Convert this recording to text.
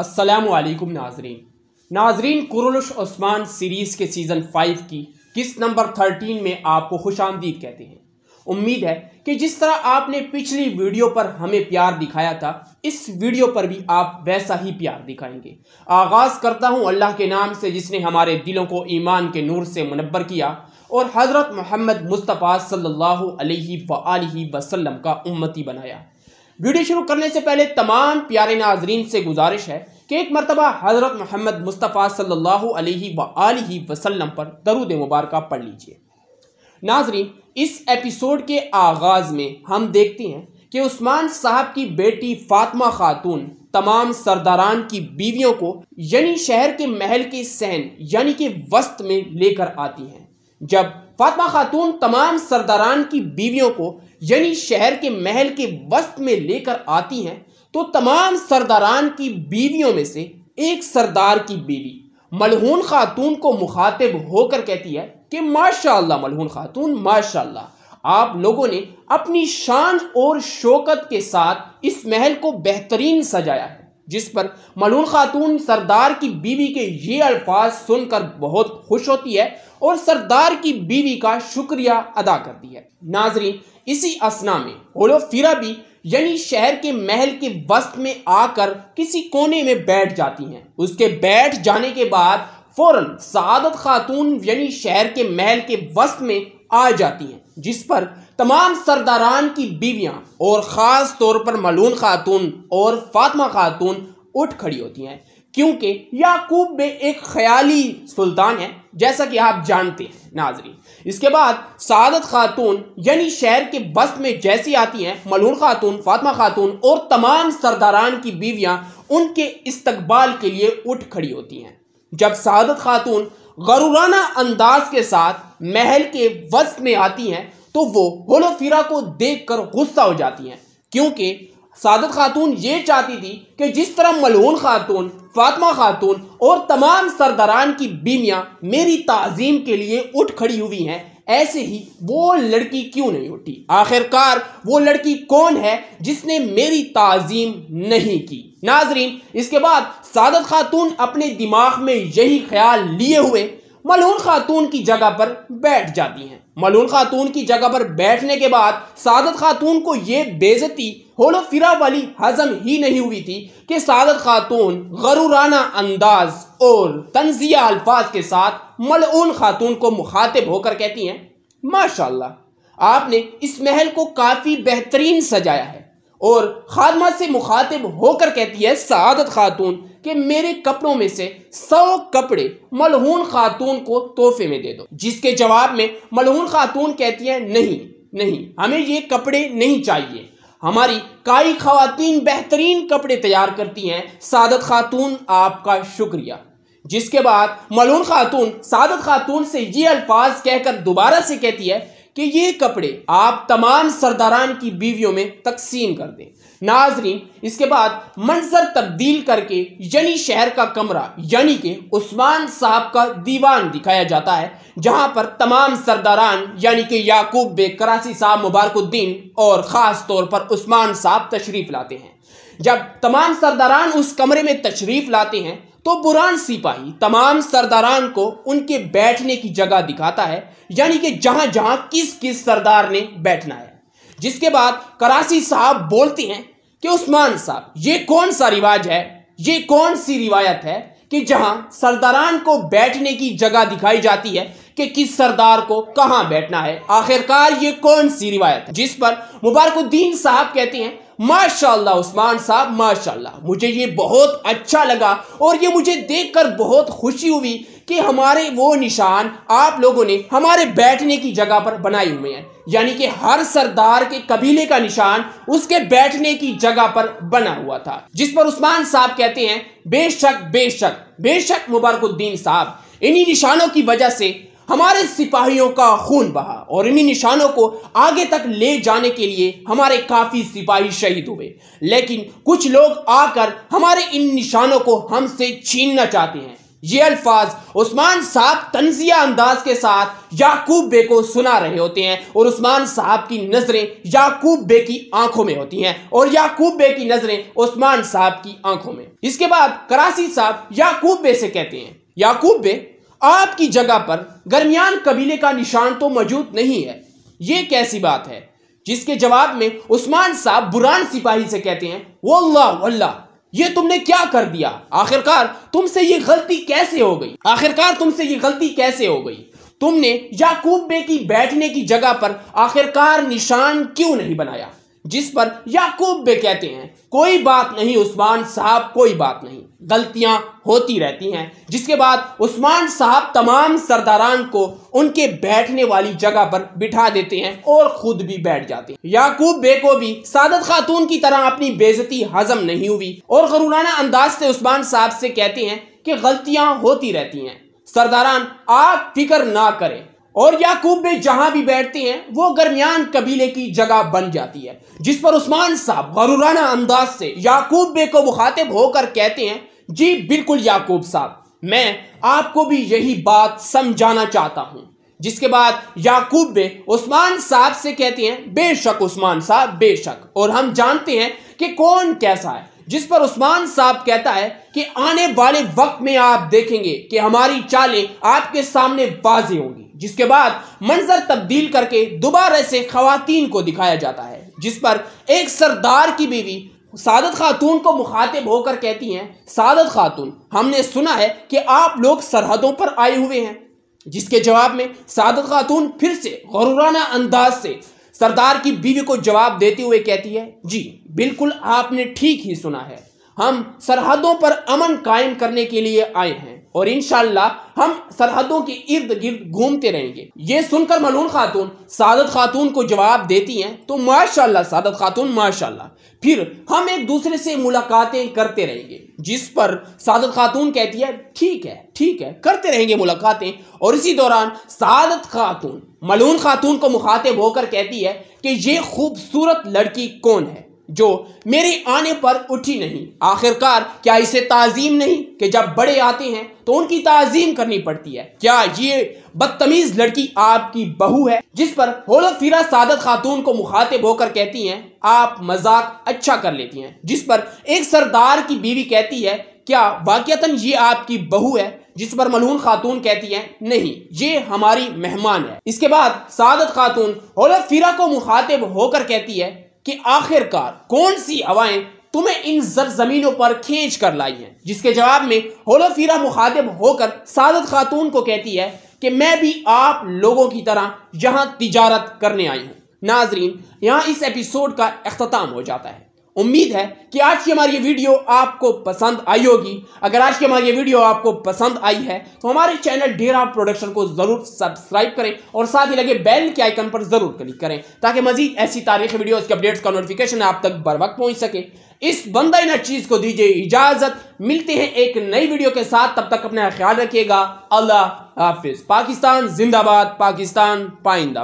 असलकम नाजरीन नाजरीन कुरलश उस्मान सीरीज़ के सीज़न फाइव की किस नंबर थर्टीन में आपको खुश आमदीद कहते हैं उम्मीद है कि जिस तरह आपने पिछली वीडियो पर हमें प्यार दिखाया था इस वीडियो पर भी आप वैसा ही प्यार दिखाएंगे आगाज़ करता हूँ अल्लाह के नाम से जिसने हमारे दिलों को ईमान के नूर से मुनबर किया और हज़रत मोहम्मद मुस्तफ़ा सल्लल्लाहु अलैहि वसल्लम का उम्मती बनाया वीडियो शुरू करने से पहले तमाम प्यारे नाजरीन से गुजारिश है कि एक मरतबा हज़रत मोहम्मद मुस्तफ़ा सल्लल्लाहु अलैहि सल्ला वसल्लम पर दरुद मुबारक पढ़ लीजिए नाजरीन इस एपिसोड के आगाज़ में हम देखते हैं कि उस्मान साहब की बेटी फातमा खातून तमाम सरदारान की बीवियों को यानी शहर के महल के सहन यानी के वस्त में लेकर आती हैं जब फातमा खातून तमाम सरदारान की बीवियों को यानी शहर के महल के वस्त में लेकर आती हैं तो तमाम सरदारान की बीवियों में से एक सरदार की बीवी मलहून खातून को मुखातिब होकर कहती है कि माशा मलहून खातून माशा आप लोगों ने अपनी शान और शोकत के साथ इस महल को बेहतरीन सजाया है जिस पर मलून खातून सरदार की बीवी के ये अल्फाज सुनकर बहुत खुश होती है और सरदार की बीवी का शुक्रिया अदा करती है नाजरीन इसी असना में ओलोफिरा भी यानी शहर के महल के वस्त में आकर किसी कोने में बैठ जाती हैं उसके बैठ जाने के बाद फौरन सादत खातून यानी शहर के महल के वस्त में आ जाती हैं जिस पर तमाम सरदारान की बीवियां और ख़ास तौर पर मलून खातून और फातमा खातून उठ खड़ी होती हैं क्योंकि याकूब में एक ख्याली सुल्तान है जैसा कि आप जानते हैं नाजरी इसके बाद सादत खातून यानी शहर के बस्त में जैसी आती हैं मलून खातून फातमा खातून और तमाम सरदारान की बीवियां उनके इस्तकबाल के लिए उठ खड़ी होती हैं जब सादत खातून गरुराना अंदाज के साथ महल के वश में आती हैं तो वो होलोफीरा को देखकर गुस्सा हो जाती हैं क्योंकि सादत खातून ये चाहती थी कि जिस तरह मलहून खातून फातमा खातून और तमाम सरदारान की बीमियाँ मेरी तज़ीम के लिए उठ खड़ी हुई हैं ऐसे ही वो लड़की क्यों नहीं उठी आखिरकार वो लड़की कौन है जिसने मेरी तज़ीम नहीं की नाजरीन इसके बाद सादत खातून अपने दिमाग में यही ख्याल लिए हुए मलहून खातून की जगह पर बैठ जाती हैं मलहून खातून की जगह पर बैठने के बाद सादत खातून को यह बेजती होलो फिरा वाली हजम ही नहीं हुई थी कि सादत खातून गरूराना अंदाज और तंजिया अल्फाज के साथ मलून खातून को मुखातिब होकर कहती हैं माशाल्लाह आपने इस महल को काफ़ी बेहतरीन सजाया है और खादमा से मुखातिब होकर कहती है सादत खातून कि मेरे कपड़ों में से सौ कपड़े मलहून खातून को तोहफे में दे दो जिसके जवाब में मलहून खातून कहती है नहीं नहीं हमें ये कपड़े नहीं चाहिए हमारी काई खातन बेहतरीन कपड़े तैयार करती हैं सादत खातून आपका शुक्रिया जिसके बाद मलून खातून सादत खातून से ये अल्फाज कहकर दोबारा से कहती है कि ये कपड़े आप तमाम सरदारान की बीवियों में तकसीम कर दें नाजरीन इसके बाद मंजर तब्दील करके यानी शहर का कमरा यानी कि उस्मान साहब का दीवान दिखाया जाता है जहां पर तमाम सरदारान यानी कि याकूब बे करासी साहब मुबारकुद्दीन और ख़ास तौर पर उस्मान साहब तशरीफ़ लाते हैं जब तमाम सरदारान उस कमरे में तशरीफ़ लाते हैं तो बुरान सिपाही तमाम सरदारान को उनके बैठने की जगह दिखाता है यानी कि जहां जहां किस किस सरदार ने बैठना है जिसके बाद करासी साहब बोलते हैं कि उस्मान साहब ये कौन सा रिवाज है ये कौन सी रिवायत है कि जहां सरदारान को बैठने की जगह दिखाई जाती है कि किस सरदार को कहां बैठना है आखिरकार ये कौन सी रिवायत है जिस पर मुबारकुद्दीन साहब कहते हैं माशाल्लाह उस्मान साहब माशाल्लाह मुझे ये बहुत अच्छा लगा और ये मुझे देखकर बहुत खुशी हुई कि हमारे वो निशान आप लोगों ने हमारे बैठने की जगह पर बनाए हुए हैं यानी कि हर सरदार के कबीले का निशान उसके बैठने की जगह पर बना हुआ था जिस पर उस्मान साहब कहते हैं बेशक बेशक बेशक मुबारकुद्दीन साहब इन्हीं निशानों की वजह से हमारे सिपाहियों का खून बहा और इन्हीं निशानों को आगे तक ले जाने के लिए हमारे काफ़ी सिपाही शहीद हुए लेकिन कुछ लोग आकर हमारे इन निशानों को हमसे छीनना चाहते हैं ये अल्फाज उस्मान साहब तंजिया अंदाज के साथ याकूब बे को सुना रहे होते हैं और उस्मान साहब की नज़रें याकूब बे की आंखों में होती हैं और याकूब बे की नज़रें उस्मान साहब की आंखों में इसके बाद करासी साहब याकूब बे से कहते हैं याकूब बे आपकी जगह पर गर्मियान कबीले का निशान तो मौजूद नहीं है ये कैसी बात है जिसके जवाब में उस्मान साहब बुरान सिपाही से कहते हैं वल्लाह अल्लाह ये तुमने क्या कर दिया आखिरकार तुमसे ये गलती कैसे हो गई आखिरकार तुमसे ये गलती कैसे हो गई तुमने याकूब बे की बैठने की जगह पर आखिरकार निशान क्यों नहीं बनाया जिस पर याकूब बे कहते हैं कोई बात नहीं उस्मान साहब कोई बात नहीं गलतियां होती रहती हैं जिसके बाद उस्मान साहब तमाम सरदारान को उनके बैठने वाली जगह पर बिठा देते हैं और खुद भी बैठ जाते हैं याकूब बे को भी सादत खातून की तरह अपनी बेजती हजम नहीं हुई और गरूराना अंदाज से उस्मान साहब से कहते हैं कि गलतियां होती रहती हैं सरदारान आप फिक्र ना करें और याकूब में जहां भी बैठते हैं वो गर्मियान कबीले की जगह बन जाती है जिस पर उस्मान साहब गरुराना अंदाज से याकूब बे को मुखातिब होकर कहते हैं जी बिल्कुल याकूब साहब मैं आपको भी यही बात समझाना चाहता हूं जिसके बाद याकूब बे उस्मान साहब से कहते हैं बेशक उस्मान साहब बेशक और हम जानते हैं कि कौन कैसा है जिस पर उस्मान साहब कहता है कि आने वाले वक्त में आप देखेंगे कि हमारी चालें आपके सामने वाजी होंगी जिसके बाद मंजर तब्दील करके दोबारा से खातन को दिखाया जाता है जिस पर एक सरदार की बीवी सादत खातून को मुखातिब होकर कहती हैं सादत खातून हमने सुना है कि आप लोग सरहदों पर आए हुए हैं जिसके जवाब में सादत खातून फिर से गुराना अंदाज से सरदार की बीवी को जवाब देते हुए कहती है जी बिल्कुल आपने ठीक ही सुना है हम सरहदों पर अमन कायम करने के लिए आए हैं और इनशाला हम सरहदों के इर्द गिर्द घूमते रहेंगे ये सुनकर मलून खातून सादत खातून को जवाब देती हैं तो माशाल्लाह सादत खातून माशाल्लाह फिर हम एक दूसरे से मुलाकातें करते रहेंगे जिस पर सादत खातून कहती है ठीक है ठीक है करते रहेंगे मुलाकातें और इसी दौरान सादत खातून मलून खातून को मुखातिब होकर कहती है कि ये खूबसूरत लड़की कौन है जो मेरे आने पर उठी नहीं आखिरकार क्या इसे ताजीम नहीं कि जब बड़े आते हैं तो उनकी ताजीम करनी पड़ती है क्या ये बदतमीज लड़की आपकी बहू है जिस पर होलो फिरा सादत खातून को मुखातिब होकर कहती हैं आप मजाक अच्छा कर लेती हैं जिस पर एक सरदार की बीवी कहती है क्या वाक़ता ये आपकी बहू है जिस पर मलहून खातून कहती है नहीं ये हमारी मेहमान है इसके बाद सादत खातून होलत फिरा को मुखातिब होकर कहती है कि आखिरकार कौन सी हवाएं तुम्हें इन जर जमीनों पर खींच कर लाई हैं जिसके जवाब में होलोफीरा मुखातिब होकर सादत खातून को कहती है कि मैं भी आप लोगों की तरह यहां तिजारत करने आई हूं नाजरीन यहां इस एपिसोड का अख्ताम हो जाता है उम्मीद है कि आज की हमारी ये वीडियो आपको पसंद आई होगी अगर आज की हमारी ये वीडियो आपको पसंद आई है तो हमारे चैनल डेरा प्रोडक्शन को जरूर सब्सक्राइब करें और साथ ही लगे बेल के आइकन पर जरूर क्लिक करें ताकि मजीद ऐसी तारीख वीडियो के अपडेट्स का नोटिफिकेशन आप तक बर वक्त पहुंच सके इस बंदा इन चीज को दीजिए इजाजत मिलते हैं एक नई वीडियो के साथ तब तक अपना ख्याल रखिएगा अल्लाह हाफिज पाकिस्तान जिंदाबाद पाकिस्तान पाइंदाबाद